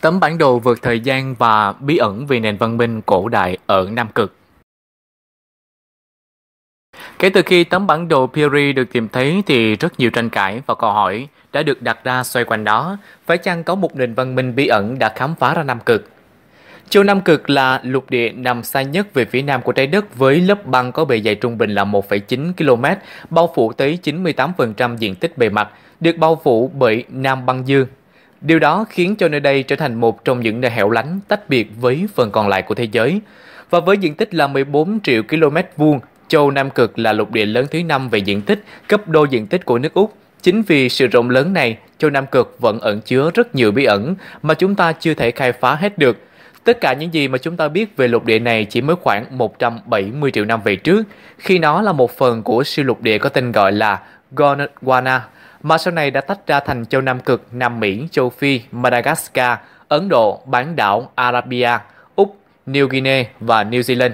Tấm bản đồ vượt thời gian và bí ẩn vì nền văn minh cổ đại ở Nam Cực Kể từ khi tấm bản đồ Piri được tìm thấy thì rất nhiều tranh cãi và câu hỏi đã được đặt ra xoay quanh đó, phải chăng có một nền văn minh bí ẩn đã khám phá ra Nam Cực? Châu Nam Cực là lục địa nằm xa nhất về phía nam của trái đất với lớp băng có bề dày trung bình là 1,9 km, bao phủ tới 98% diện tích bề mặt, được bao phủ bởi Nam Băng Dương. Điều đó khiến cho nơi đây trở thành một trong những nơi hẻo lánh tách biệt với phần còn lại của thế giới. Và với diện tích là 14 triệu km vuông, châu Nam Cực là lục địa lớn thứ năm về diện tích, gấp đôi diện tích của nước Úc. Chính vì sự rộng lớn này, châu Nam Cực vẫn ẩn chứa rất nhiều bí ẩn mà chúng ta chưa thể khai phá hết được. Tất cả những gì mà chúng ta biết về lục địa này chỉ mới khoảng 170 triệu năm về trước, khi nó là một phần của siêu lục địa có tên gọi là Gondwana mà sau này đã tách ra thành châu Nam Cực, Nam Mỹ, châu Phi, Madagascar, Ấn Độ, bán đảo Arabia, Úc, New Guinea và New Zealand.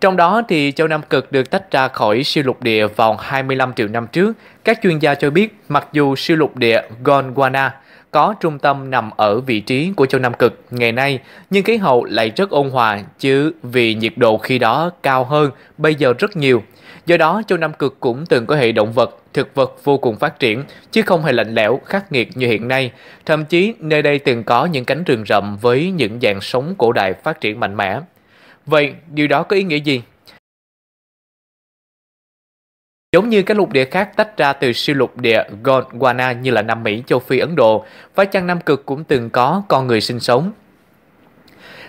Trong đó thì châu Nam Cực được tách ra khỏi siêu lục địa vào 25 triệu năm trước. Các chuyên gia cho biết mặc dù siêu lục địa Gondwana có trung tâm nằm ở vị trí của châu Nam Cực ngày nay, nhưng khí hậu lại rất ôn hòa chứ vì nhiệt độ khi đó cao hơn bây giờ rất nhiều. Do đó châu Nam Cực cũng từng có hệ động vật thực vật vô cùng phát triển, chứ không hề lạnh lẽo, khắc nghiệt như hiện nay. Thậm chí, nơi đây từng có những cánh rừng rậm với những dạng sống cổ đại phát triển mạnh mẽ. Vậy, điều đó có ý nghĩa gì? Giống như các lục địa khác tách ra từ siêu lục địa Gondwana như là Nam Mỹ, Châu Phi, Ấn Độ, và chăng Nam Cực cũng từng có con người sinh sống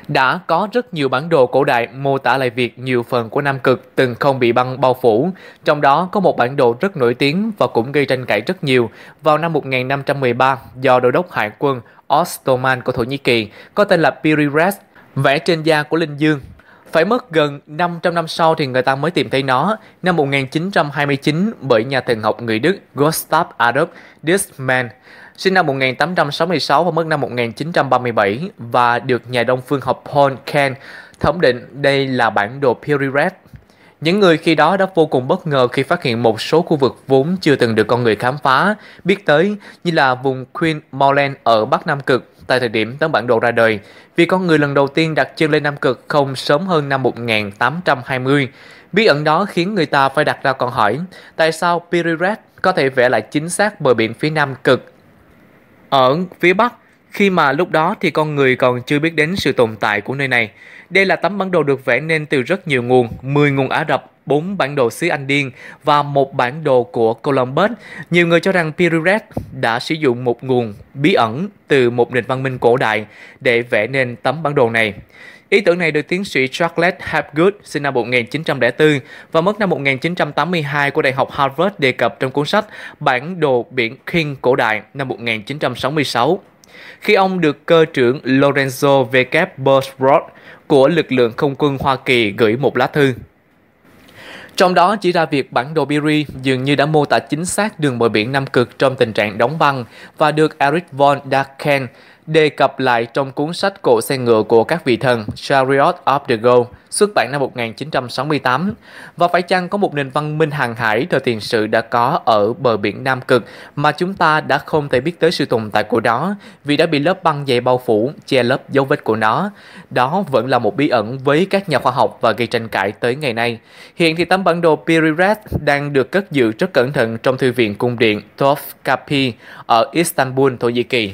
đã có rất nhiều bản đồ cổ đại mô tả lại việc nhiều phần của Nam Cực từng không bị băng bao phủ, trong đó có một bản đồ rất nổi tiếng và cũng gây tranh cãi rất nhiều vào năm 1513 do đô đốc hải quân Ottoman của Thổ Nhĩ Kỳ có tên là Pirirex vẽ trên da của Linh Dương phải mất gần 500 năm sau thì người ta mới tìm thấy nó, năm 1929 bởi nhà thần học người Đức Gustav Adolf Disman, sinh năm 1866 và mất năm 1937 và được nhà đông phương học Paul Kahn thẩm định đây là bản đồ Piri Pirret những người khi đó đã vô cùng bất ngờ khi phát hiện một số khu vực vốn chưa từng được con người khám phá, biết tới như là vùng Queen Queenmoreland ở Bắc Nam Cực tại thời điểm tấm bản đồ ra đời, vì con người lần đầu tiên đặt chân lên Nam Cực không sớm hơn năm 1820. Bí ẩn đó khiến người ta phải đặt ra câu hỏi, tại sao Pirirat có thể vẽ lại chính xác bờ biển phía Nam Cực? Ở phía Bắc, khi mà lúc đó thì con người còn chưa biết đến sự tồn tại của nơi này. Đây là tấm bản đồ được vẽ nên từ rất nhiều nguồn, 10 nguồn Ả Rập, 4 bản đồ xứ Anh Điên và một bản đồ của Columbus. Nhiều người cho rằng Piruret đã sử dụng một nguồn bí ẩn từ một nền văn minh cổ đại để vẽ nên tấm bản đồ này. Ý tưởng này được tiến sĩ Charles Hapgood sinh năm 1904 và mất năm 1982 của Đại học Harvard đề cập trong cuốn sách Bản đồ biển King cổ đại năm 1966. Khi ông được cơ trưởng Lorenzo V Bushroth của lực lượng không quân Hoa Kỳ gửi một lá thư. Trong đó chỉ ra việc bản đồ Biri dường như đã mô tả chính xác đường bờ biển Nam Cực trong tình trạng đóng băng và được Eric von Daken đề cập lại trong cuốn sách Cổ xe ngựa của các vị thần Chariot of the Gold xuất bản năm 1968 và phải chăng có một nền văn minh hàng hải thời tiền sự đã có ở bờ biển Nam Cực mà chúng ta đã không thể biết tới sự tồn tại của nó vì đã bị lớp băng dày bao phủ che lớp dấu vết của nó. Đó vẫn là một bí ẩn với các nhà khoa học và gây tranh cãi tới ngày nay. Hiện thì tấm bản đồ Pirirat đang được cất giữ rất cẩn thận trong thư viện cung điện Topkapi ở Istanbul, Thổ Nhĩ Kỳ.